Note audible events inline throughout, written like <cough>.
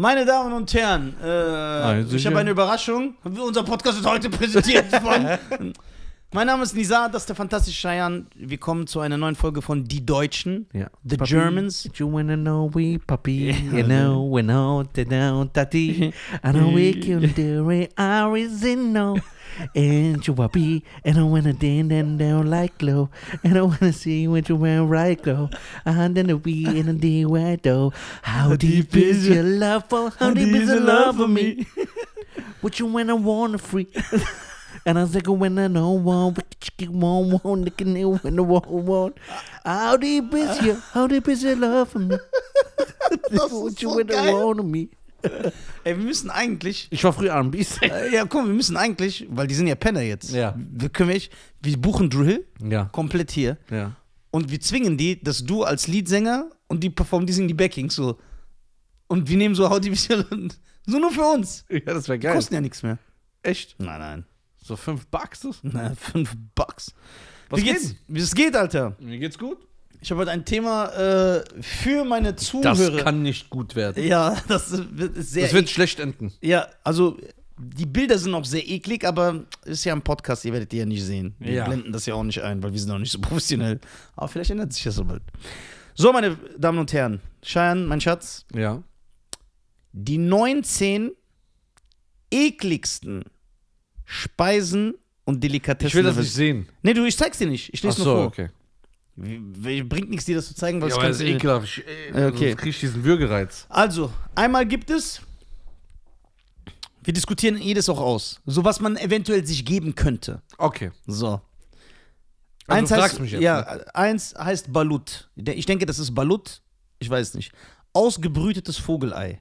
Meine Damen und Herren, äh, also ich habe eine Überraschung. Unser Podcast wird heute präsentiert von. <laughs> Mein Name ist Nizar, das ist der fantastische Cheyenne. Wir kommen zu einer neuen Folge von Die Deutschen, ja. The Papi, Germans. You wanna know we, Papi, you know we know, they know, daddy, I know we can do it, I reason no. And you papi, and I wanna dance and down like glow, and I wanna see what you wear right glow. And then we in a D where How deep is your love for, how deep is your love for me? What you wanna wanna free? <laughs> And I was like, oh, when I know one, one, one, the canoe, when the wall, one. How deep is your, how deep is your love for me? <laughs> Das ist you so geil. Me? Ey, wir müssen eigentlich. Ich war früher an äh, Ja, komm, wir müssen eigentlich, weil die sind ja Penner jetzt. Ja. Wir können echt, wir buchen Drill. ja. komplett hier. Ja. Und wir zwingen die, dass du als Leadsänger und die performen, die singen die Backings so. Und wir nehmen so Howdy Bissel und so nur für uns. Ja, das wäre geil. Die kosten ja nichts mehr. Echt? Nein, nein. So fünf Bucks? <laughs> Na, fünf Bucks. Was Wie geht's? Wie es geht, Alter? Mir geht's gut. Ich habe heute ein Thema äh, für meine Zuhörer. Das kann nicht gut werden. Ja, <laughs> das wird sehr. Das wird schlecht enden. Ja, also die Bilder sind auch sehr eklig, aber ist ja ein Podcast, ihr werdet die ja nicht sehen. Wir ja. blenden das ja auch nicht ein, weil wir sind auch nicht so <laughs> professionell. Aber vielleicht ändert sich das so bald. So, meine Damen und Herren, Cheyenne, mein Schatz. Ja. Die 19 ekligsten Speisen und Delikatessen. Ich will das nicht sehen. Nee, du, ich zeig's dir nicht. Ich lese nur so, vor. okay. Bringt nichts, dir das zu zeigen, weil Ja, es aber das ist du- ekelhaft. Ich, äh, Okay. Sonst krieg ich diesen Würgereiz. Also, einmal gibt es. Wir diskutieren jedes auch aus. So was man eventuell sich geben könnte. Okay. So. Also du fragst heißt, mich jetzt, ja, ne? eins heißt Balut. Ich denke, das ist Balut. Ich weiß nicht. Ausgebrütetes Vogelei.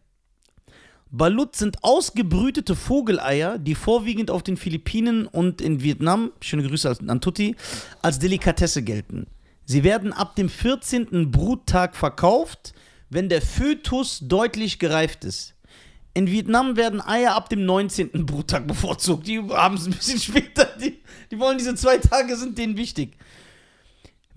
Balut sind ausgebrütete Vogeleier, die vorwiegend auf den Philippinen und in Vietnam, schöne Grüße an Tutti, als Delikatesse gelten. Sie werden ab dem 14. Bruttag verkauft, wenn der Fötus deutlich gereift ist. In Vietnam werden Eier ab dem 19. Bruttag bevorzugt. Die haben es ein bisschen später. Die, die wollen diese zwei Tage, sind denen wichtig.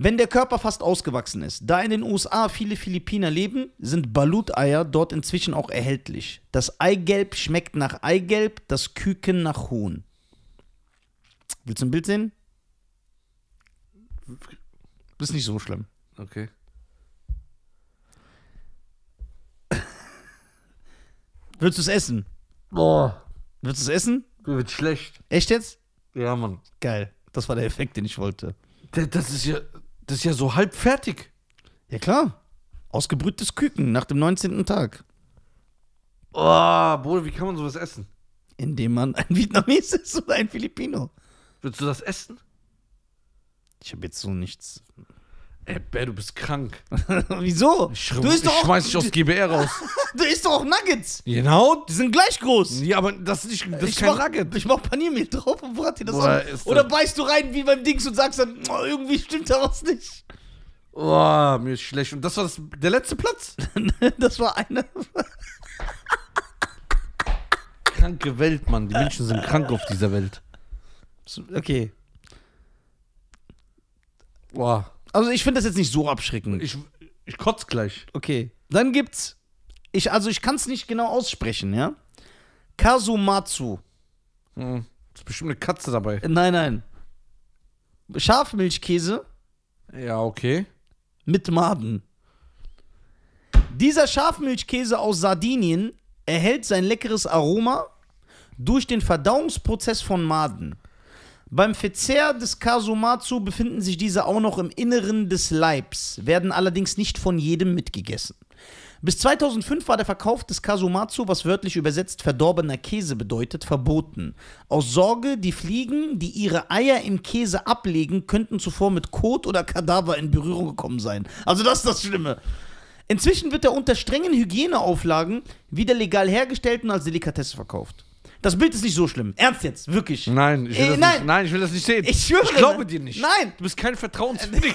Wenn der Körper fast ausgewachsen ist, da in den USA viele Philippiner leben, sind Balut-Eier dort inzwischen auch erhältlich. Das Eigelb schmeckt nach Eigelb, das Küken nach Huhn. Willst du ein Bild sehen? Das ist nicht so schlimm. Okay. Willst du es essen? Boah. Willst du es essen? Mir wird schlecht. Echt jetzt? Ja, Mann. Geil. Das war der Effekt, den ich wollte. Das ist ja. Das ist ja so halb fertig. Ja, klar. Ausgebrühtes Küken nach dem 19. Tag. Oh, Bruder, wie kann man sowas essen? Indem man ein Vietnames ist oder ein Filipino. Würdest du das essen? Ich habe jetzt so nichts. Ey, du bist krank. <laughs> Wieso? Ich, du isst ich doch schmeiß dich aus GBR raus. <laughs> du isst doch auch Nuggets. Genau. Die sind gleich groß. Ja, aber das ist nicht das ich ist kein mach, Nugget. Ich mach Paniermehl drauf und brat dir das Boah, an. Oder das beißt du rein wie beim Dings und sagst dann, oh, irgendwie stimmt daraus nicht. Boah, mir ist schlecht. Und das war das, der letzte Platz. <laughs> das war einer. Kranke Welt, Mann. Die Menschen sind krank auf dieser Welt. Okay. Boah. Also ich finde das jetzt nicht so abschreckend. Ich, ich kotze gleich. Okay. Dann gibt's. Ich, also ich kann es nicht genau aussprechen, ja? Kasumatsu. Hm. Ist bestimmt eine Katze dabei. Nein, nein. Schafmilchkäse. Ja, okay. Mit Maden. Dieser Schafmilchkäse aus Sardinien erhält sein leckeres Aroma durch den Verdauungsprozess von Maden. Beim Verzehr des Kasumatsu befinden sich diese auch noch im Inneren des Leibs, werden allerdings nicht von jedem mitgegessen. Bis 2005 war der Verkauf des Kasumatsu, was wörtlich übersetzt verdorbener Käse bedeutet, verboten. Aus Sorge, die Fliegen, die ihre Eier im Käse ablegen, könnten zuvor mit Kot oder Kadaver in Berührung gekommen sein. Also das ist das Schlimme. Inzwischen wird er unter strengen Hygieneauflagen wieder legal hergestellt und als Delikatesse verkauft. Das Bild ist nicht so schlimm. Ernst jetzt, wirklich. Nein, ich will, äh, das, nein. Nicht, nein, ich will das nicht sehen. Ich, schwöre, ich glaube ne? dir nicht. Nein. Du bist kein vertrauenswürdiger.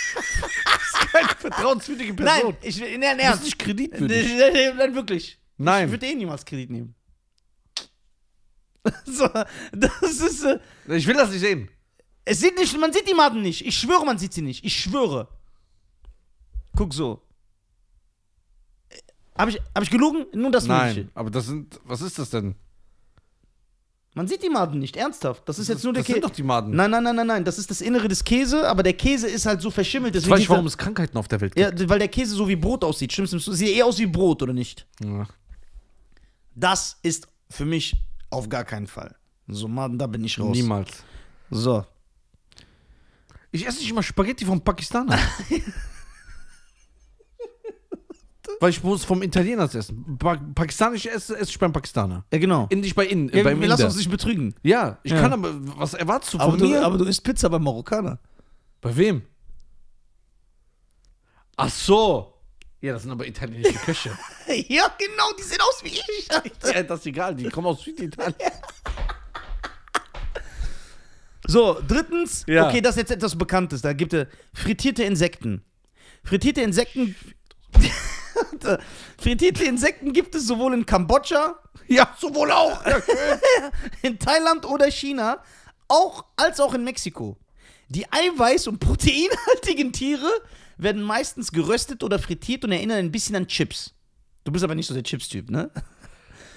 <laughs> <laughs> keine vertrauenswürdige Person. Nein, ich will, nein, ernst. Du bist nicht kreditwürdig. Nein, wirklich. Nein. Ich würde eh niemals Kredit nehmen. <laughs> So, das ist. Äh, ich will das nicht sehen. Es sieht nicht, man sieht die Maden nicht. Ich schwöre, man sieht sie nicht. Ich schwöre. Guck so. Äh, Habe ich, hab ich gelogen? Nur das Nein, Mädchen. aber das sind. Was ist das denn? Man sieht die Maden nicht, ernsthaft. Das ist jetzt nur der Käse. Das sind doch die Maden. Nein, nein, nein, nein, nein. Das ist das Innere des Käse, aber der Käse ist halt so verschimmelt. Deswegen ich weiß nicht, warum es Krankheiten auf der Welt gibt. Ja, weil der Käse so wie Brot aussieht. Stimmt's? Sieht eher aus wie Brot, oder nicht? Ja. Das ist für mich auf gar keinen Fall. So, Maden, da bin ich raus. Niemals. So. Ich esse nicht mal Spaghetti vom Pakistaner. <laughs> Weil ich muss vom Italiener essen. Pa Pakistanisch esse, esse ich beim Pakistaner. Ja, genau. Indisch bei innen. Ja, beim wir lassen uns nicht betrügen. Ja, ich ja. kann aber, was erwartest du von aber du, mir? aber du isst Pizza beim Marokkaner. Bei wem? Ach so. Ja, das sind aber italienische Köche. <laughs> ja, genau, die sehen aus wie ich. Alter. <laughs> Ja, das ist egal, die kommen aus Süditalien. <laughs> so, drittens, ja. okay, das ist jetzt etwas Bekanntes. Da gibt es frittierte Insekten. Frittierte Insekten. Frittierte Insekten gibt es sowohl in Kambodscha, ja, sowohl auch, in Thailand oder China, auch als auch in Mexiko. Die eiweiß- und proteinhaltigen Tiere werden meistens geröstet oder frittiert und erinnern ein bisschen an Chips. Du bist aber nicht so der Chips-Typ, ne?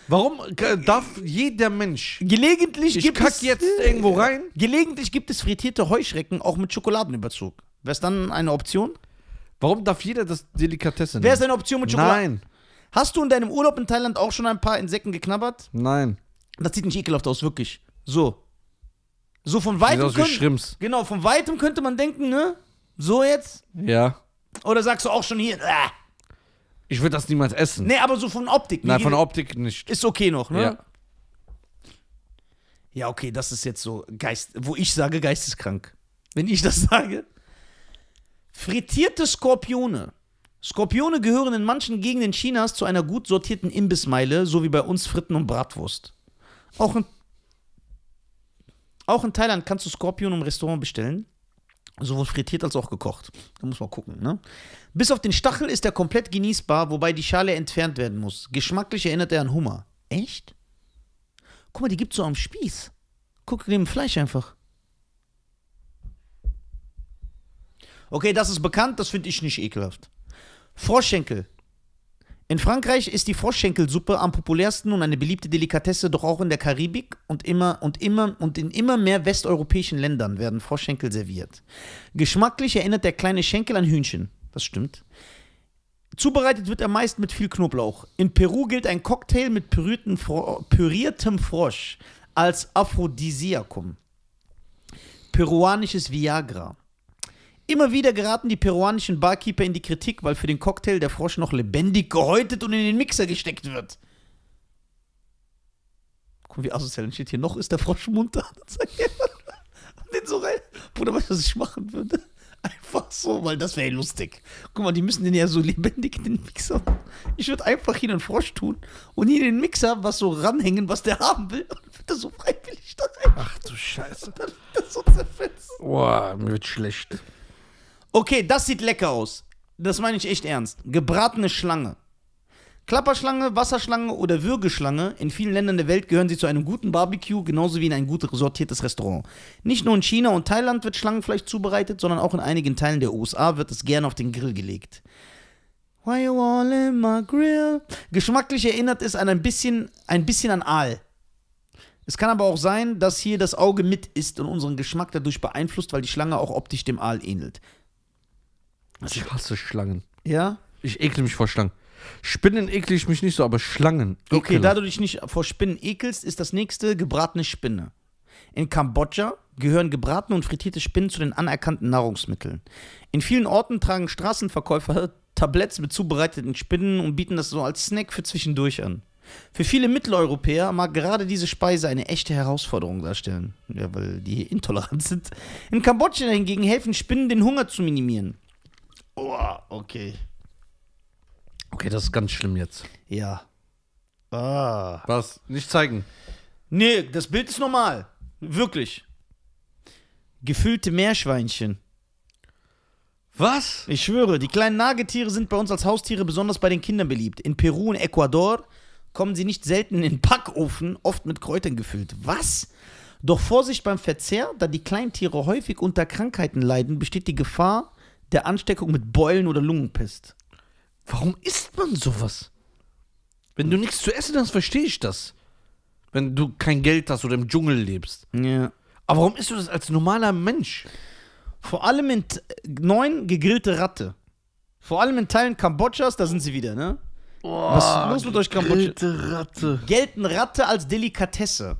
Warum äh, darf jeder Mensch? Gelegentlich ich gibt es jetzt irgendwo rein. Gelegentlich gibt es frittierte Heuschrecken auch mit Schokoladenüberzug. Wäre es dann eine Option? Warum darf jeder das Delikatesse nehmen? Wer ist eine Option mit Schokolade? Nein. Hast du in deinem Urlaub in Thailand auch schon ein paar Insekten geknabbert? Nein. Das sieht nicht ekelhaft aus, wirklich. So. So von weitem. Sieht aus könnt, Schrimps. Genau, von weitem könnte man denken, ne? So jetzt? Ja. Oder sagst du auch schon hier, ah. Ich würde das niemals essen. Nee, aber so von Optik. Nein, von Optik nicht. Ist okay noch, ne? Ja. Ja, okay, das ist jetzt so Geist, wo ich sage geisteskrank. Wenn ich das sage. Frittierte Skorpione. Skorpione gehören in manchen Gegenden Chinas zu einer gut sortierten Imbissmeile, so wie bei uns Fritten und Bratwurst. Auch in, auch in Thailand kannst du Skorpione im Restaurant bestellen. Sowohl frittiert als auch gekocht. Da muss man gucken, ne? Bis auf den Stachel ist er komplett genießbar, wobei die Schale entfernt werden muss. Geschmacklich erinnert er an Hummer. Echt? Guck mal, die gibt es so am Spieß. Guck dem Fleisch einfach. Okay, das ist bekannt, das finde ich nicht ekelhaft. Froschschenkel. In Frankreich ist die Froschschenkelsuppe am populärsten und eine beliebte Delikatesse, doch auch in der Karibik und immer und immer und in immer mehr westeuropäischen Ländern werden Froschschenkel serviert. Geschmacklich erinnert der kleine Schenkel an Hühnchen. Das stimmt. Zubereitet wird er meist mit viel Knoblauch. In Peru gilt ein Cocktail mit Fro püriertem Frosch als Aphrodisiakum. Peruanisches Viagra. Immer wieder geraten die peruanischen Barkeeper in die Kritik, weil für den Cocktail der Frosch noch lebendig gehäutet und in den Mixer gesteckt wird. Guck mal, wie asozial dann steht hier. Noch ist der Frosch munter. Und <laughs> den so rein. Bruder, weißt du, was ich machen würde? <laughs> Einfach so, weil das wäre ja lustig. Guck mal, die müssen den ja so lebendig in den Mixer machen. Ich würde einfach hier einen Frosch tun und hier den Mixer was so ranhängen, was der haben will. <laughs> Und wird er so freiwillig da rein. Ach du Scheiße. Und dann wird das so zerfetzt. Boah, mir wird schlecht. Okay, das sieht lecker aus. Das meine ich echt ernst. Gebratene Schlange. Klapperschlange, Wasserschlange oder Würgeschlange, in vielen Ländern der Welt gehören sie zu einem guten Barbecue, genauso wie in ein gut sortiertes Restaurant. Nicht nur in China und Thailand wird Schlangenfleisch zubereitet, sondern auch in einigen Teilen der USA wird es gerne auf den Grill gelegt. Why you all in my grill? Geschmacklich erinnert es an ein bisschen, ein bisschen an Aal. Es kann aber auch sein, dass hier das Auge mit ist und unseren Geschmack dadurch beeinflusst, weil die Schlange auch optisch dem Aal ähnelt. Also ich hasse Schlangen. Ja? Ich ekle mich vor Schlangen. Spinnen ekle ich mich nicht so, aber Schlangen. Ekelhaft. Okay, da du dich nicht vor Spinnen ekelst, ist das nächste gebratene Spinne. In Kambodscha gehören gebratene und frittierte Spinnen zu den anerkannten Nahrungsmitteln. In vielen Orten tragen Straßenverkäufer Tabletts mit zubereiteten Spinnen und bieten das so als Snack für zwischendurch an. Für viele Mitteleuropäer mag gerade diese Speise eine echte Herausforderung darstellen, ja, weil die hier intolerant sind. In Kambodscha hingegen helfen Spinnen, den Hunger zu minimieren. Boah, okay. Okay, das ist ganz schlimm jetzt. Ja. Ah. Was? Nicht zeigen. Nee, das Bild ist normal. Wirklich. Gefüllte Meerschweinchen. Was? Ich schwöre, die kleinen Nagetiere sind bei uns als Haustiere besonders bei den Kindern beliebt. In Peru und Ecuador kommen sie nicht selten in Backofen, oft mit Kräutern gefüllt. Was? Doch Vorsicht beim Verzehr, da die Kleintiere häufig unter Krankheiten leiden, besteht die Gefahr, der Ansteckung mit Beulen oder Lungenpest. Warum isst man sowas? Wenn du nichts zu essen hast, verstehe ich das. Wenn du kein Geld hast oder im Dschungel lebst. Ja. Aber warum isst du das als normaler Mensch? Vor allem in neun gegrillte Ratte. Vor allem in Teilen Kambodschas, da sind sie wieder, ne? Boah, Was ist los mit euch, Kambodscha? Ratte. Gelten Ratte als Delikatesse.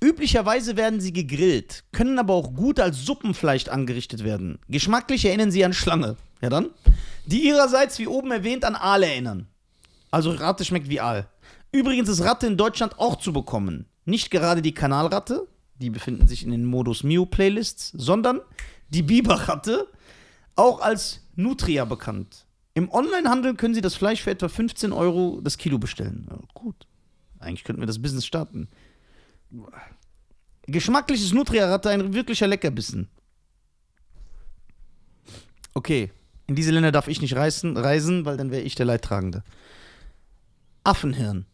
Üblicherweise werden sie gegrillt, können aber auch gut als Suppenfleisch angerichtet werden. Geschmacklich erinnern sie an Schlange. Ja dann? Die ihrerseits, wie oben erwähnt, an Aal erinnern. Also Ratte schmeckt wie Aal. Übrigens ist Ratte in Deutschland auch zu bekommen. Nicht gerade die Kanalratte, die befinden sich in den Modus Mio Playlists, sondern die Biberratte, auch als Nutria bekannt. Im Onlinehandel können Sie das Fleisch für etwa 15 Euro das Kilo bestellen. Ja, gut. Eigentlich könnten wir das Business starten. Geschmackliches Nutria-Ratte ein wirklicher Leckerbissen. Okay, in diese Länder darf ich nicht reisen, reisen weil dann wäre ich der Leidtragende. Affenhirn.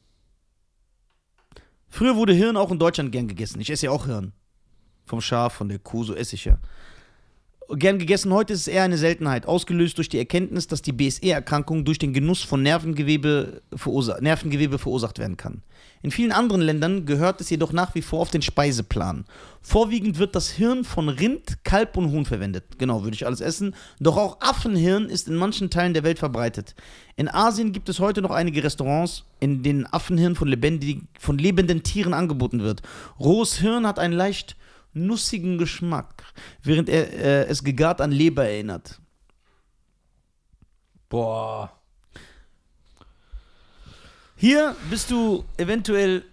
Früher wurde Hirn auch in Deutschland gern gegessen. Ich esse ja auch Hirn. Vom Schaf, von der Kuh, so esse ich ja gern gegessen. Heute ist es eher eine Seltenheit, ausgelöst durch die Erkenntnis, dass die BSE-Erkrankung durch den Genuss von Nervengewebe, verursa Nervengewebe verursacht werden kann. In vielen anderen Ländern gehört es jedoch nach wie vor auf den Speiseplan. Vorwiegend wird das Hirn von Rind, Kalb und Huhn verwendet. Genau, würde ich alles essen. Doch auch Affenhirn ist in manchen Teilen der Welt verbreitet. In Asien gibt es heute noch einige Restaurants, in denen Affenhirn von, lebendig, von lebenden Tieren angeboten wird. Rohes Hirn hat einen leicht nussigen Geschmack, während er äh, es gegart an Leber erinnert. Boah. Hier bist du eventuell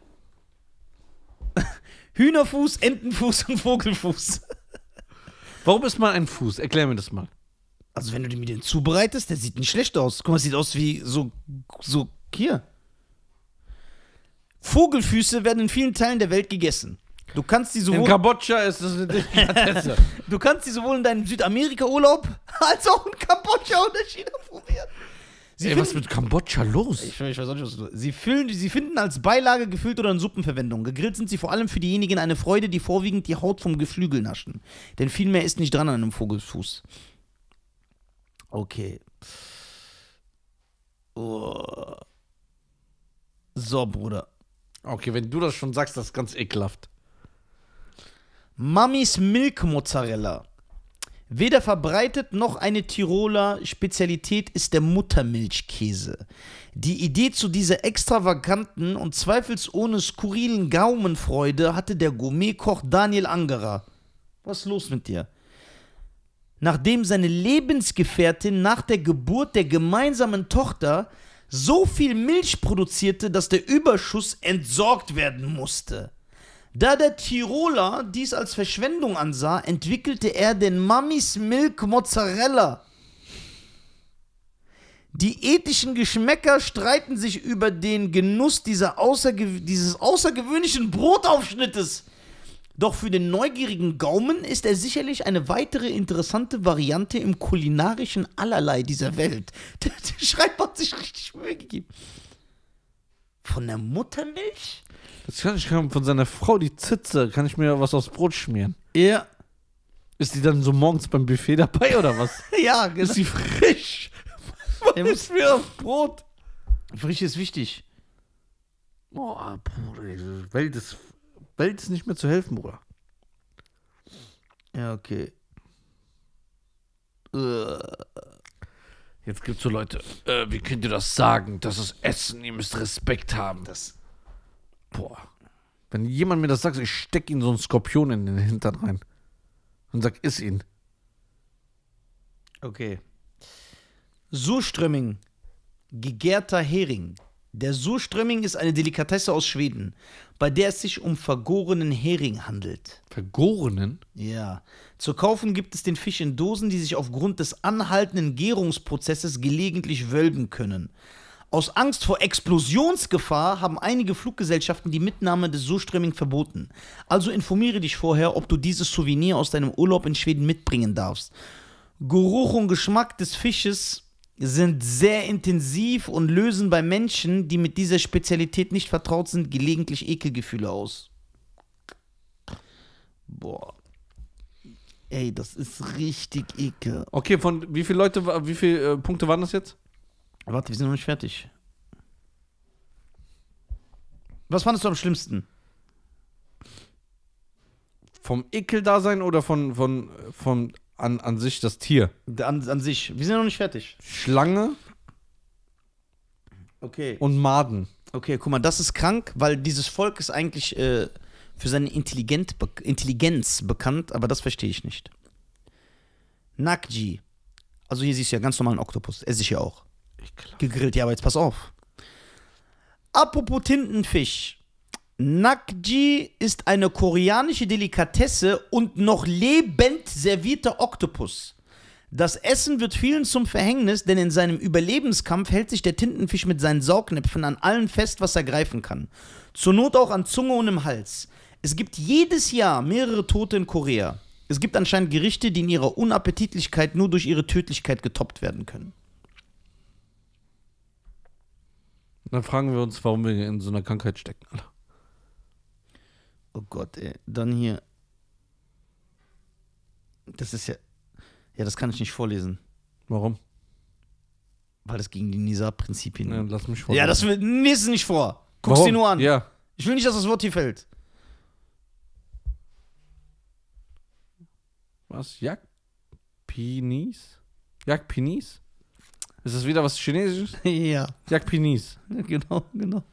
<laughs> Hühnerfuß, Entenfuß und Vogelfuß. <laughs> Warum ist mal ein Fuß? Erklär mir das mal. Also, wenn du mir den zubereitest, der sieht nicht schlecht aus. Guck mal, sieht aus wie so, so hier. Vogelfüße werden in vielen Teilen der Welt gegessen. Du kannst sie sowohl. In Kambodscha ist das eine <laughs> du kannst sie sowohl in deinem Südamerika-Urlaub <laughs> als auch in Kambodscha und China probieren. Sie Ey, finden, was ist mit Kambodscha los? Ich, ich weiß auch nicht, was du, sie, füllen, sie finden als Beilage gefüllt oder in Suppenverwendung. Gegrillt sind sie vor allem für diejenigen eine Freude, die vorwiegend die Haut vom Geflügel naschen. Denn viel mehr ist nicht dran an einem Vogelfuß. Okay. Oh. So, Bruder. Okay, wenn du das schon sagst, das ist ganz ekelhaft. Mamis Milk Mozzarella. Weder verbreitet noch eine Tiroler Spezialität ist der Muttermilchkäse. Die Idee zu dieser extravaganten und zweifelsohne skurrilen Gaumenfreude hatte der Gourmetkoch Daniel Angerer. Was ist los mit dir? Nachdem seine Lebensgefährtin nach der Geburt der gemeinsamen Tochter so viel Milch produzierte, dass der Überschuss entsorgt werden musste. Da der Tiroler dies als Verschwendung ansah, entwickelte er den Mummies Milk Mozzarella. Die ethischen Geschmäcker streiten sich über den Genuss außerge dieses außergewöhnlichen Brotaufschnittes. Doch für den neugierigen Gaumen ist er sicherlich eine weitere interessante Variante im kulinarischen Allerlei dieser Welt. <laughs> Der Schreiber hat sich richtig Mühe gegeben. Von der Muttermilch? Das kann ich von seiner Frau, die Zitze, kann ich mir was aufs Brot schmieren. Ja. Ist die dann so morgens beim Buffet dabei oder was? <laughs> ja, genau. Ist sie frisch? <laughs> was ist mir auf Brot? Frisch ist wichtig. Boah, Bruder, diese Welt ist, Welt ist nicht mehr zu helfen, Bruder. Ja, okay. Äh. Jetzt gibt es so Leute, äh, wie könnt ihr das sagen? Das ist Essen, ihr müsst Respekt haben. Das Boah. Wenn jemand mir das sagt, ich stecke ihm so einen Skorpion in den Hintern rein. Und sag, iss ihn. Okay. Surströmming. Gegärter Hering. Der Surströmming ist eine Delikatesse aus Schweden, bei der es sich um vergorenen Hering handelt. Vergorenen? Ja. Zu kaufen gibt es den Fisch in Dosen, die sich aufgrund des anhaltenden Gärungsprozesses gelegentlich wölben können. Aus Angst vor Explosionsgefahr haben einige Fluggesellschaften die Mitnahme des zoo streaming verboten. Also informiere dich vorher, ob du dieses Souvenir aus deinem Urlaub in Schweden mitbringen darfst. Geruch und Geschmack des Fisches sind sehr intensiv und lösen bei Menschen, die mit dieser Spezialität nicht vertraut sind, gelegentlich Ekelgefühle aus. Boah. Ey, das ist richtig ekel. Okay, von wie viele Leute, wie viele äh, Punkte waren das jetzt? Warte, wir sind noch nicht fertig. Was fandest du am schlimmsten? Vom Ekel-Dasein oder von, von, von an, an sich das Tier? An, an sich. Wir sind noch nicht fertig. Schlange okay. und Maden. Okay, guck mal, das ist krank, weil dieses Volk ist eigentlich äh, für seine Intelligent, Be Intelligenz bekannt, aber das verstehe ich nicht. Nakji. Also hier siehst du ja ganz normalen Oktopus. Esse ich ja auch gegrillt. Ja, aber jetzt pass auf. Apropos Tintenfisch. Nakji ist eine koreanische Delikatesse und noch lebend servierter Oktopus. Das Essen wird vielen zum Verhängnis, denn in seinem Überlebenskampf hält sich der Tintenfisch mit seinen Saugnäpfen an allem fest, was er greifen kann. Zur Not auch an Zunge und im Hals. Es gibt jedes Jahr mehrere Tote in Korea. Es gibt anscheinend Gerichte, die in ihrer Unappetitlichkeit nur durch ihre Tödlichkeit getoppt werden können. dann fragen wir uns, warum wir in so einer Krankheit stecken. Alter. Oh Gott, ey. Dann hier. Das ist ja. Ja, das kann ich nicht vorlesen. Warum? Weil das gegen die Nisa-Prinzipien. Ja, lass mich vor. Ja, das will. nicht vor. Guck's dir nur an. Ja. Ich will nicht, dass das Wort hier fällt. Was? Jagdpinis? Jagdpinis? Ist das wieder was Chinesisches? <laughs> ja. Yakpinis. genau, genau.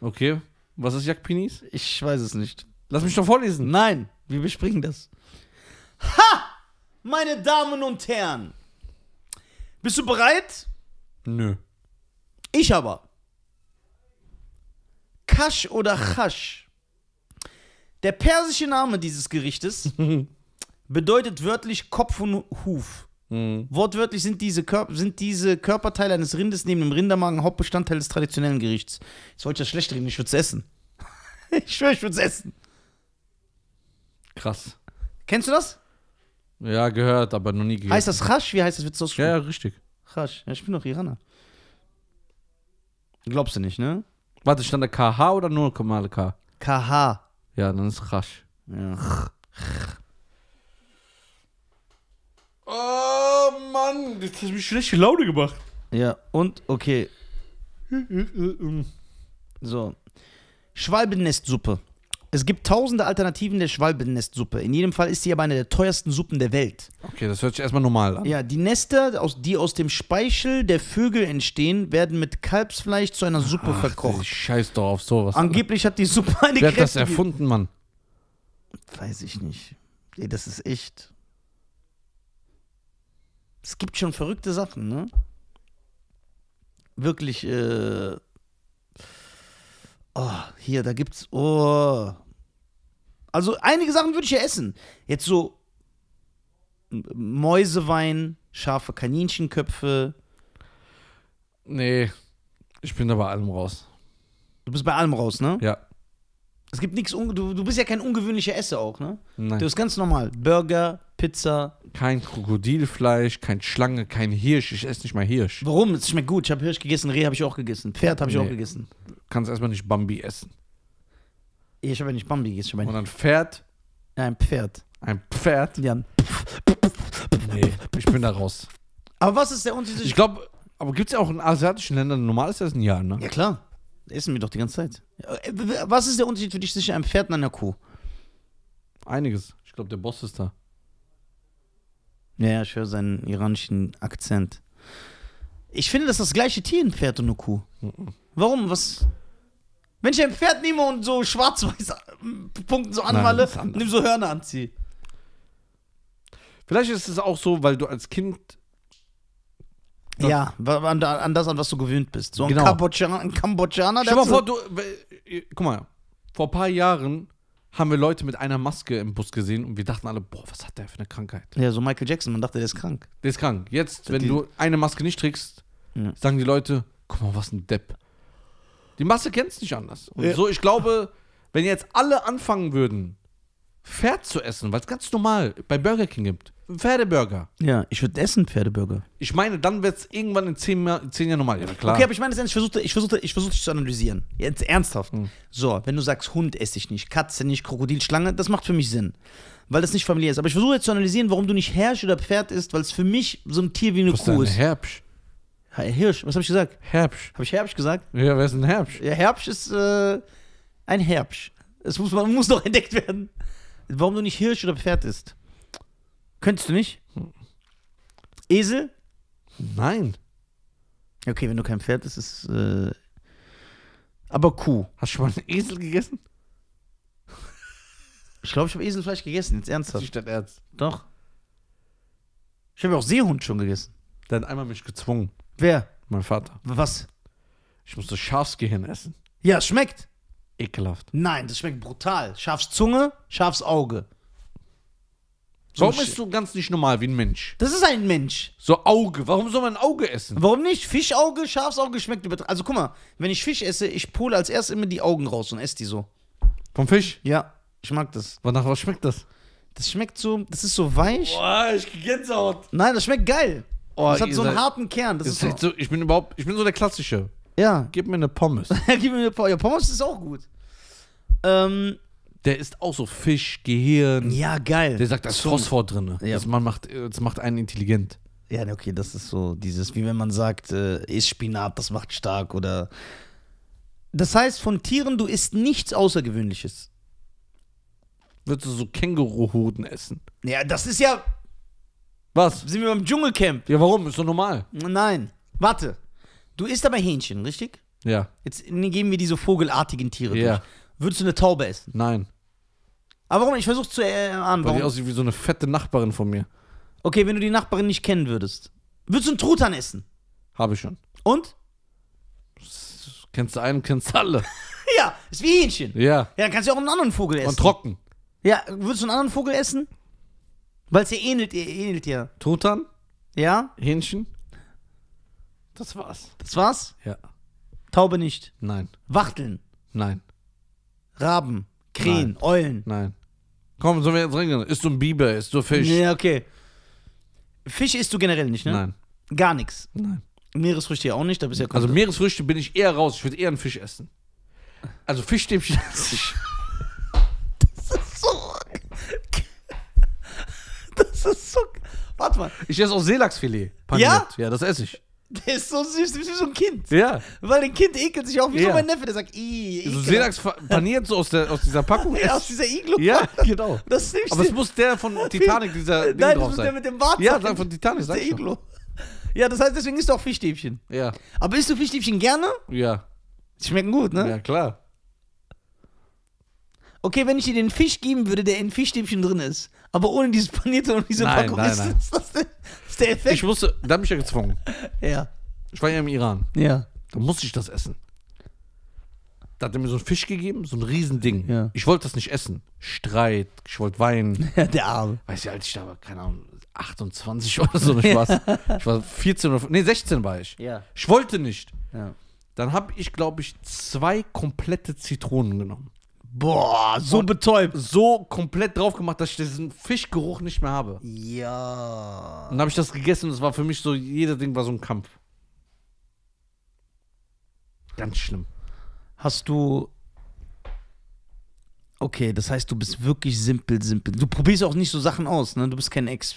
Okay. Was ist Yakpinis? Ich weiß es nicht. Lass mich doch vorlesen. Nein, wir besprechen das. Ha! Meine Damen und Herren. Bist du bereit? Nö. Ich aber. Kasch oder Chasch. Der persische Name dieses Gerichtes <laughs> bedeutet wörtlich Kopf und Huf. Mhm. Wortwörtlich sind diese, sind diese Körperteile eines Rindes neben dem Rindermagen Hauptbestandteil des traditionellen Gerichts. Jetzt wollte ich das schlecht reden, ich würde es essen. <laughs> ich schwöre, ich würde es essen. Krass. Kennst du das? Ja, gehört, aber noch nie gehört. Heißt das Rasch? Wie heißt das? Willst ja, ja, richtig. Rasch. Ja, ich bin doch Iraner. Glaubst du nicht, ne? Warte, stand da KH oder nur normale K? KH. Ja, dann ist Rasch. Ja. Oh! Oh Mann, das hat mich schlechte Laune gemacht. Ja, und okay. So. Schwalbennestsuppe. Es gibt tausende Alternativen der Schwalbennestsuppe. In jedem Fall ist sie aber eine der teuersten Suppen der Welt. Okay, das hört sich erstmal normal an. Ja, die Nester, aus, die aus dem Speichel der Vögel entstehen, werden mit Kalbsfleisch zu einer Suppe Ach, verkocht. Scheiß doch auf sowas. Angeblich hat die Suppe eine Wer hat das erfunden, Mann? Weiß ich nicht. Ey, das ist echt es gibt schon verrückte Sachen, ne? Wirklich, äh, oh, hier, da gibt's, oh. Also einige Sachen würde ich ja essen. Jetzt so Mäusewein, scharfe Kaninchenköpfe. Nee, ich bin da bei allem raus. Du bist bei allem raus, ne? Ja. Es gibt nichts, du, du bist ja kein ungewöhnlicher Esser auch, ne? Nein. Du bist ganz normal. Burger, Pizza. Kein Krokodilfleisch, kein Schlange, kein Hirsch. Ich esse nicht mal Hirsch. Warum? Es schmeckt gut. Ich habe Hirsch gegessen, Reh habe ich auch gegessen, Pferd habe ich nee. auch gegessen. Kannst erstmal nicht Bambi essen. Ich habe ja nicht Bambi gegessen. Und ein Pferd? Ein Pferd. Ein Pferd? Ja. Nee, ich bin da raus. Aber was ist der Unterschied? Ich glaube, aber gibt es ja auch in asiatischen Ländern normales Essen? Ja, ne? Ja, klar. Essen wir doch die ganze Zeit. Äh, was ist der Unterschied für dich zwischen einem Pferd und einer Kuh? Einiges. Ich glaube, der Boss ist da. Ja, ich höre seinen iranischen Akzent. Ich finde, das ist das gleiche Tier, ein Pferd und eine Kuh. Mhm. Warum? Was? Wenn ich ein Pferd nehme und so schwarz-weiß äh, Punkten so anmale nimm so Hörner anziehe. Vielleicht ist es auch so, weil du als Kind. Ja, an, an, das, an was du gewöhnt bist. So ein, genau. Kambodschaner, ein Kambodschaner, der. Stell mal vor, du. Äh, guck mal, vor ein paar Jahren haben wir Leute mit einer Maske im Bus gesehen und wir dachten alle, boah, was hat der für eine Krankheit? Ja, so Michael Jackson, man dachte, der ist krank. Der ist krank. Jetzt, wenn die, du eine Maske nicht trägst, ja. sagen die Leute, guck mal, was ein Depp. Die Masse kennt es nicht anders. Und ja. so, ich glaube, wenn jetzt alle anfangen würden, Pferd zu essen, weil es ganz normal bei Burger King gibt, Pferdeburger. Ja, ich würde essen Pferdeburger. Ich meine, dann wird es irgendwann in zehn, Jahr, zehn Jahren normal. Ja, klar. Okay, aber ich meine, ich versuche ich versuche, ich versuche dich zu analysieren. Jetzt ernsthaft. Hm. So, wenn du sagst, Hund esse ich nicht, Katze nicht, Krokodil, Schlange, das macht für mich Sinn. Weil das nicht familiär ist. Aber ich versuche jetzt zu analysieren, warum du nicht Herrsch oder Pferd isst, weil es für mich so ein Tier wie eine was Kuh ist. Herbsch. Hirsch, was habe ich gesagt? Herbsch. Habe ich Herbsch gesagt? Ja, wer ist ein Herbsch? Ja, Herbsch ist äh, ein Herbsch. Es muss, man muss noch <laughs> entdeckt werden. Warum du nicht Hirsch oder Pferd isst? Könntest du nicht? Hm. Esel? Nein. Okay, wenn du kein Pferd bist, ist. Äh, aber Kuh. Hast du schon mal einen Esel gegessen? Ich glaube, ich habe Eselfleisch gegessen, jetzt ernsthaft. Nicht das Ernst. Doch. Ich habe auch Seehund schon gegessen. Dann einmal mich gezwungen. Wer? Mein Vater. Was? Ich musste Schafsgehirn essen. Ja, es schmeckt. Ekelhaft. Nein, das schmeckt brutal. Schafszunge, Schafsauge. Warum so isst du ganz nicht normal wie ein Mensch? Das ist ein Mensch. So Auge. Warum soll man ein Auge essen? Warum nicht? Fischauge, Schafsauge schmeckt übertrieben. Also guck mal, wenn ich Fisch esse, ich pole als erstes immer die Augen raus und esse die so. Vom Fisch? Ja, ich mag das. Wonach was schmeckt das? Das schmeckt so, das ist so weich. Boah, ich krieg Gänsehaut. Nein, das schmeckt geil. Oh, das hat so einen seid, harten Kern. Das ist so. so, ich bin überhaupt, ich bin so der Klassische. Ja. Gib mir eine Pommes. <laughs> Gib mir eine Pommes. Ja, Pommes ist auch gut. Ähm, der isst auch so Fisch, Gehirn. Ja, geil. Der sagt, da ist Phosphor drin. Ja. Das, man macht, das macht einen intelligent. Ja, ne, okay, das ist so dieses, wie wenn man sagt, äh, isst Spinat, das macht stark oder. Das heißt, von Tieren, du isst nichts Außergewöhnliches. Würdest du so Känguruhoden essen? Ja, das ist ja. Was? Sind wir beim Dschungelcamp? Ja, warum? Ist doch normal. Nein. Warte. Du isst aber Hähnchen, richtig? Ja. Jetzt geben wir diese vogelartigen Tiere Ja. durch. Würdest du eine Taube essen? Nein. Aber warum? Ich versuche zu erahnen. Äh, Weil die Warum? aussieht wie so eine fette Nachbarin von mir. Okay, wenn du die Nachbarin nicht kennen würdest, würdest du einen Truthahn essen? Habe ich schon. Und? Kennst du einen, kennst du alle. <laughs> Ja, ist wie Hähnchen. Ja. Ja, dann kannst du auch einen anderen Vogel essen. Und trocken. Ja, würdest du einen anderen Vogel essen? Weil es dir ähnelt, ihr äh, ähnelt ja. Truthahn, Ja? Hähnchen. Das war's. Das war's? Ja. Taube nicht. Nein. Wachteln, Nein. Raben, Krähen, Nein. Eulen. Nein. Komm, sollen wir jetzt reingehen? Isst du ein Biber, isst du Fisch? Ja, okay. Fisch isst du generell nicht, ne? Nein. Gar nichts. Nein. Meeresfrüchte ja auch nicht, da bist du ja Also Meeresfrüchte bin ich eher raus, ich würde eher einen Fisch essen. Also Fischstäbchen <laughs> esse ich. Das ist so. <laughs> Das ist so. Warte mal. Ich esse auch Seelachsfilet. Paniert. Ja? Ja, das esse ich. Der ist so süß, der ist wie so ein Kind. Ja. Weil ein Kind ekelt sich auch wie ja. so mein Neffe, der sagt, ih, So Selax paniert so aus, der, aus dieser Packung. ja, aus dieser iglo Ja, genau. Das ist Aber es muss der von <laughs> Titanic, dieser Ding Nein, das muss der mit dem Bart Ja, sein. von Titanic, sag Der Iglo. Ja, das heißt, deswegen isst du auch Fischstäbchen. Ja. Aber isst du Fischstäbchen gerne? Ja. Die schmecken gut, ne? Ja, klar. Okay, wenn ich dir den Fisch geben würde, der in Fischstäbchen drin ist, aber ohne dieses Panierte und diese nein, Packung, nein, ist nein. das denn? der Effekt. Ich wusste, da habe ich ja gezwungen. Ja. Ich war ja im Iran. Ja. Da musste ich das essen. Da hat er mir so einen Fisch gegeben, so ein Riesending. Ja. Ich wollte das nicht essen. Streit, ich wollte weinen. <laughs> Ja, der Arme. Weißt du, als ich da war, keine Ahnung, 28 oder so, nicht Spaß. <laughs> ich war 14 oder, nee, 16 war ich. Ja. Ich wollte nicht. Ja. Dann habe ich, glaube ich, zwei komplette Zitronen genommen. Boah, so und betäubt. So komplett drauf gemacht, dass ich diesen Fischgeruch nicht mehr habe. Ja. Und dann habe ich das gegessen und es war für mich so, jeder Ding war so ein Kampf. Ganz schlimm. Hast du. Okay, das heißt, du bist wirklich simpel, simpel. Du probierst auch nicht so Sachen aus, ne? Du bist kein Ex.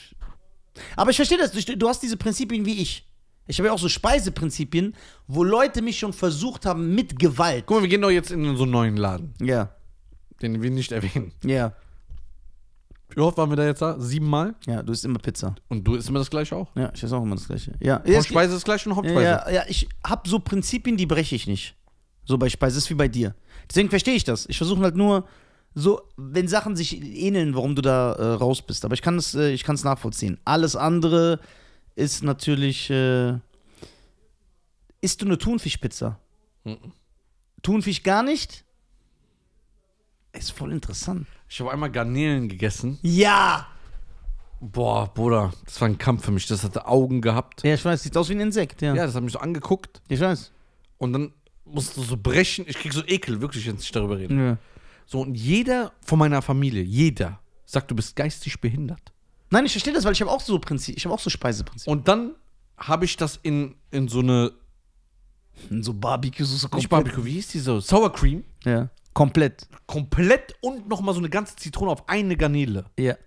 Aber ich verstehe das. Du hast diese Prinzipien wie ich. Ich habe ja auch so Speiseprinzipien, wo Leute mich schon versucht haben mit Gewalt. Guck mal, wir gehen doch jetzt in so einen neuen Laden. Ja den wir nicht erwähnen. Ja. Yeah. Wie oft waren wir da jetzt da? Siebenmal? Ja, du isst immer Pizza. Und du isst immer das gleiche auch? Ja, ich esse auch immer das gleiche. Ja. Vorspeise ist das und Hauptspeise. Ja, ja, ich hab so Prinzipien, die breche ich nicht. So bei Speise ist wie bei dir. Deswegen verstehe ich das. Ich versuche halt nur, so, wenn Sachen sich ähneln, warum du da äh, raus bist. Aber ich kann es äh, nachvollziehen. Alles andere ist natürlich. Äh, isst du eine Thunfischpizza? Mhm. Thunfisch gar nicht? Ist voll interessant. Ich habe einmal Garnelen gegessen. Ja! Boah, Bruder, das war ein Kampf für mich. Das hatte Augen gehabt. Ja, ich weiß, sieht aus wie ein Insekt, ja. Ja, das hat mich so angeguckt. Ich weiß. Und dann musst du so brechen. Ich krieg so Ekel, wirklich, wenn ich darüber rede. Ja. So, und jeder von meiner Familie, jeder, sagt, du bist geistig behindert. Nein, ich verstehe das, weil ich habe auch so Prinzip, ich habe auch so Speiseprinzip. Und dann habe ich das in, in so eine. In so Barbecue-Soße Nicht Barbecue, wie hieß die so? Sour Cream. Ja. Komplett. Komplett und nochmal so eine ganze Zitrone auf eine Garnele. Ja. <laughs>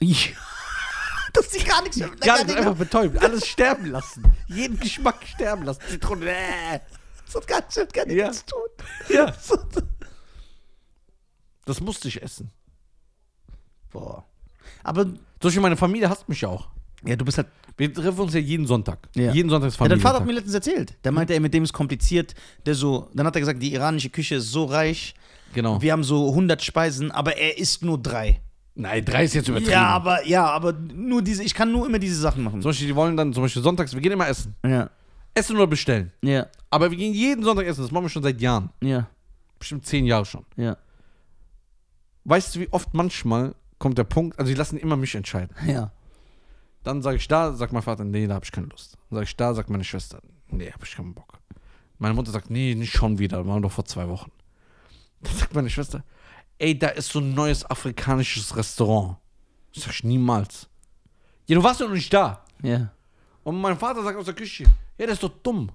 Dass die gar nichts mehr Gar nicht Garnele- einfach betäubt. Alles sterben lassen. Jeden Geschmack sterben lassen. Zitrone. Äh. Das hat gar nichts mit Garnele Ja. zu tun. Ja. <laughs> Das musste ich essen. Boah. Aber Zum Beispiel meine Familie hasst mich ja auch. ja, du bist halt. Wir treffen uns ja jeden Sonntag. Ja. Jeden Sonntag ist Ja, dein Familie. Vater hat mir letztens erzählt. Da meinte hm? er, mit dem ist kompliziert. Der so, dann hat er gesagt, die iranische Küche ist so reich, Genau. Wir haben so 100 Speisen, aber er isst nur drei. Nein, drei ist jetzt übertrieben. Ja, aber, ja, aber nur diese, ich kann nur immer diese Sachen machen. Zum Beispiel, die wollen dann, zum Beispiel sonntags, wir gehen immer essen. Ja. Essen oder bestellen. Ja. Aber wir gehen jeden Sonntag essen, das machen wir schon seit Jahren. Ja. Bestimmt zehn Jahre schon. Ja. Weißt du, wie oft manchmal kommt der Punkt, also die lassen immer mich entscheiden. Ja. Dann sage ich da, sagt mein Vater, nee, da habe ich keine Lust. Dann sage ich da, sagt meine Schwester, nee, habe ich keinen Bock. Meine Mutter sagt, nee, nicht schon wieder, waren doch vor zwei Wochen. <laughs> Dann sagt meine Schwester, ey, da ist so ein neues afrikanisches Restaurant. Das sag ich niemals. Ja, du warst doch noch nicht da. Ja. Und mein Vater sagt aus der Küche, ja, der ist doch dumm.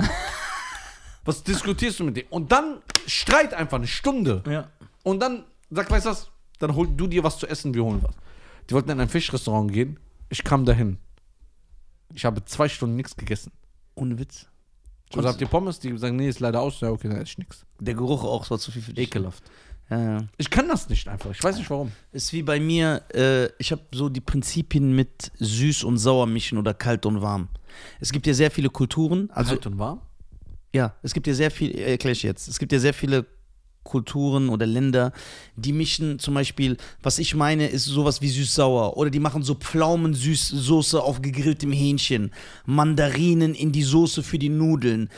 <laughs> was diskutierst du mit dem? Und dann streit einfach eine Stunde. Ja. Und dann sagt, weißt du was, dann hol du dir was zu essen, wir holen was. Die wollten in ein Fischrestaurant gehen. Ich kam dahin. Ich habe zwei Stunden nichts gegessen. Ohne Witz. Und habt ihr Pommes, die sagen, nee, ist leider aus. Ja, okay, dann esse ich nichts. Der Geruch auch war zu viel für dich. Ekelhaft. Ja, ja. Ich kann das nicht einfach. Ich weiß nicht warum. Ist wie bei mir, äh, ich habe so die Prinzipien mit süß und sauer mischen oder kalt und warm. Es gibt ja sehr viele Kulturen. Also, kalt und warm? Ja, es gibt ja sehr viele, erkläre ich jetzt. Es gibt ja sehr viele Kulturen oder Länder, die mischen zum Beispiel, was ich meine, ist sowas wie süß-sauer oder die machen so Pflaumensüßsoße auf gegrilltem Hähnchen, Mandarinen in die Soße für die Nudeln.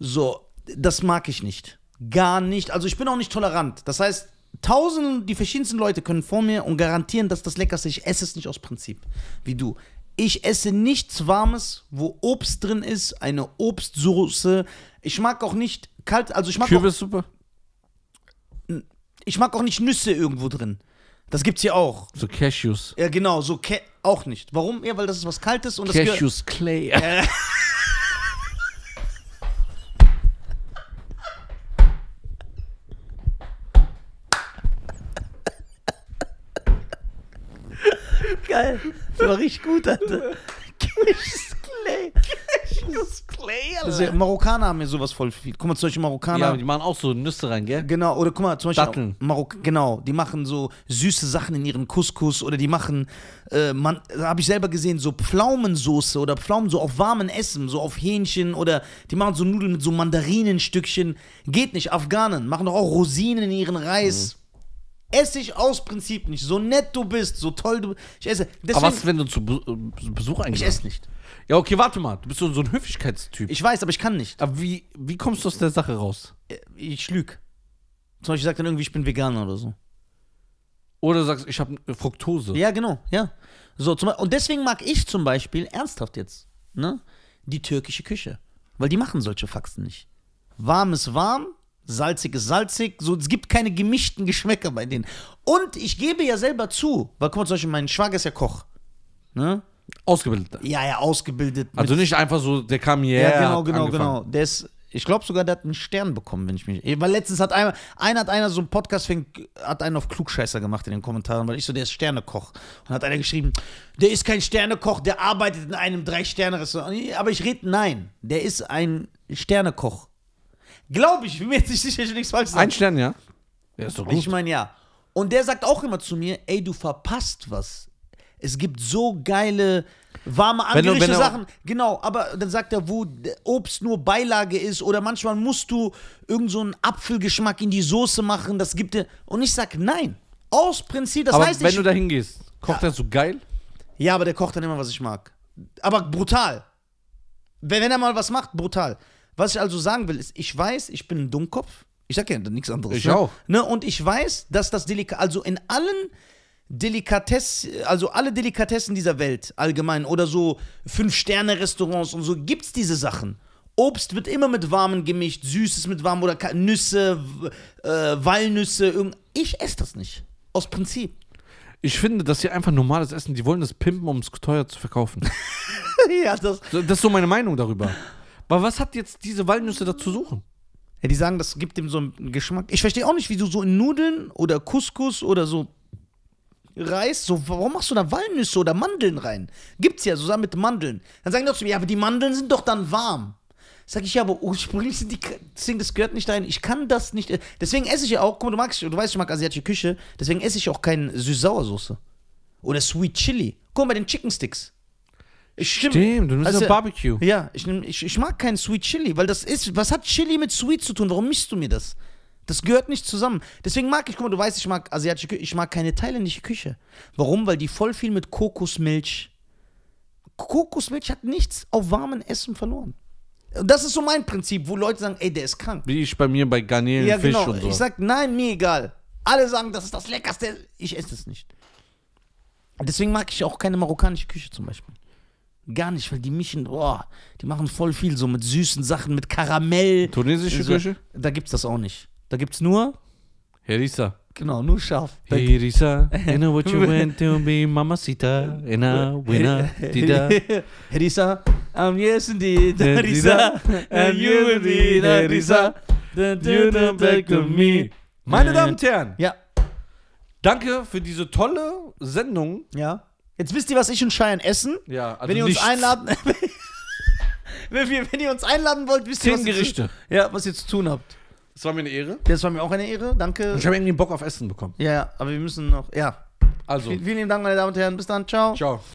So, das mag ich nicht. Gar nicht. Also ich bin auch nicht tolerant. Das heißt, tausend, die verschiedensten Leute können vor mir und garantieren, dass das leckerste. Ich esse es nicht aus Prinzip, wie du. Ich esse nichts Warmes, wo Obst drin ist, eine Obstsoße. Ich mag auch nicht kalt, also ich mag Kürbissuppe? Ich mag auch nicht Nüsse irgendwo drin. Das gibt's hier auch. So Cashews. Ja, genau, so Ca auch nicht. Warum? Ja, weil das ist was Kaltes und das Cashews Clay. Äh. <laughs> Geil. Das war richtig gut, Alter. Cashews Clay. Jesus Clay, Alter. Also, das Marokkaner haben ja sowas voll viel. Guck mal, zum Beispiel Marokkaner. Ja, die machen auch so Nüsse rein, gell? Genau, oder guck mal, zum Beispiel. Datteln. Marok genau, die machen so süße Sachen in ihren Couscous oder die machen, äh, man, habe ich selber gesehen, so Pflaumensoße oder Pflaumen so auf warmen Essen, so auf Hähnchen oder die machen so Nudeln mit so Mandarinenstückchen. Geht nicht, Afghanen machen doch auch Rosinen in ihren Reis. Mhm esse ich aus Prinzip nicht. So nett du bist, so toll du bist. Ich esse. Deswegen, Aber was, wenn du zu äh, Besuch eigentlich? Ich esse nicht. Ja, okay, warte mal. Du bist so, so ein Höflichkeitstyp. Ich weiß, aber ich kann nicht. Aber wie, wie kommst du aus der Sache raus? Äh, ich lüge. Zum Beispiel sag dann irgendwie, ich bin Veganer oder so. Oder du sagst, ich habe äh, Fructose. Ja, genau, ja. So, zum, und deswegen mag ich zum Beispiel, ernsthaft jetzt, ne, die türkische Küche. Weil die machen solche Faxen nicht. Warm ist warm, salzig ist salzig, so, es gibt keine gemischten Geschmäcker bei denen. Und ich gebe ja selber zu, weil guck mal, zum Beispiel mein Schwager ist ja Koch, ne, Ausgebildeter. Ja, ja, ausgebildet. Also nicht einfach so, der kam hierher. Ja, genau, genau, genau. Der ist, ich glaube sogar, der hat einen Stern bekommen, wenn ich mich. Weil letztens hat einer, einer hat einer so einen Podcast, fing, hat einen auf Klugscheißer gemacht in den Kommentaren, weil ich so, der ist Sternekoch. Und hat einer geschrieben, der ist kein Sternekoch, der arbeitet in einem Drei-Sterne-Restaurant. Aber ich rede, nein, der ist ein Sternekoch. Glaube ich, bin mir jetzt nicht sicher, ich nichts falsch sagen. Ein Stern, ja. Der ist doch gut. Ich meine, ja. Und der sagt auch immer zu mir, ey, du verpasst was. Es gibt so geile warme angerichtete Sachen. Genau, aber dann sagt er, wo Obst nur Beilage ist oder manchmal musst du irgend so einen Apfelgeschmack in die Soße machen, das gibt dir und ich sag nein. Aus Prinzip, das aber heißt wenn ich, du da hingehst, kocht ja. er so geil? Ja, aber der kocht dann immer, was ich mag. Aber brutal. Wenn, wenn er mal was macht, brutal. Was ich also sagen will, ist, ich weiß, ich bin ein Dummkopf. Ich sag ja nichts anderes. Ich ne? auch. Ne? Und ich weiß, dass das delikat, also in allen Delikatessen, also alle Delikatessen dieser Welt allgemein oder so Fünf-Sterne-Restaurants und so gibt es diese Sachen. Obst wird immer mit warmem gemischt, Süßes mit warm oder Nüsse, äh, Walnüsse. Irgend ich esse das nicht. Aus Prinzip. Ich finde, dass sie einfach normales Essen, die wollen das pimpen, um es teuer zu verkaufen. <laughs> ja, das. Das ist so meine Meinung darüber. Aber was hat jetzt diese Walnüsse dazu suchen? Ja, die sagen, das gibt dem so einen Geschmack. Ich verstehe auch nicht, wie du so in Nudeln oder Couscous oder so Reis, so, warum machst du da Walnüsse oder Mandeln rein? Gibt's ja, zusammen mit Mandeln. Dann sagen die doch zu mir, ja, aber die Mandeln sind doch dann warm. Sag ich, ja, aber ursprünglich sind die, deswegen, das gehört nicht rein. Ich kann das nicht, äh, deswegen esse ich ja auch, guck mal, du magst, du weißt, ich mag asiatische Küche, deswegen esse ich auch keine Süß-Sauersoße. Oder Sweet Chili. Guck mal, bei den Chicken Sticks. Ich Stimmt, stimm, du nimmst also, ja Barbecue. Ja, ich, nehm, ich, ich mag keinen Sweet Chili, weil das ist, was hat Chili mit Sweet zu tun? Warum mischst du mir das? Das gehört nicht zusammen. Deswegen mag ich, guck mal, du weißt, ich mag asiatische Küche, ich mag keine thailändische Küche. Warum? Weil die voll viel mit Kokosmilch. Kokosmilch hat nichts auf warmem Essen verloren. Das ist so mein Prinzip, wo Leute sagen, ey, der ist krank. Wie ich bei mir bei Garnelen, ja, Fisch genau. und so. Ich sag, nein, mir egal. Alle sagen, das ist das Leckerste. Ich esse es nicht. Deswegen mag ich auch keine marokkanische Küche zum Beispiel. Gar nicht, weil die mischen, boah, die machen voll viel so mit süßen Sachen, mit Karamell. Tunesische so. Küche? Da gibt's das auch nicht. Da gibt es nur. Herisa. Genau, nur Schaf. Da Herisa, I know what you <laughs> want to be, Mamacita, and I winner, Dida. <laughs> Herisa, I'm yes indeed, Herisa, and you indeed, Herisa, that you don't back to me. Meine Damen und Herren. Ja. Danke für diese tolle Sendung. Ja. Jetzt wisst ihr, was ich und Cheyenne essen. Ja, also Wenn ihr uns nichts. einladen. <laughs> wenn, wir, wenn ihr uns einladen wollt, wisst ihr, Zehn was ihr, zu, Gerichte. ja, was ihr zu tun habt. Das war mir eine Ehre. Das war mir auch eine Ehre. Danke. Ich habe irgendwie Bock auf Essen bekommen. Ja, aber wir müssen noch. Ja. Also. Vielen, vielen Dank, meine Damen und Herren. Bis dann. Ciao. Ciao.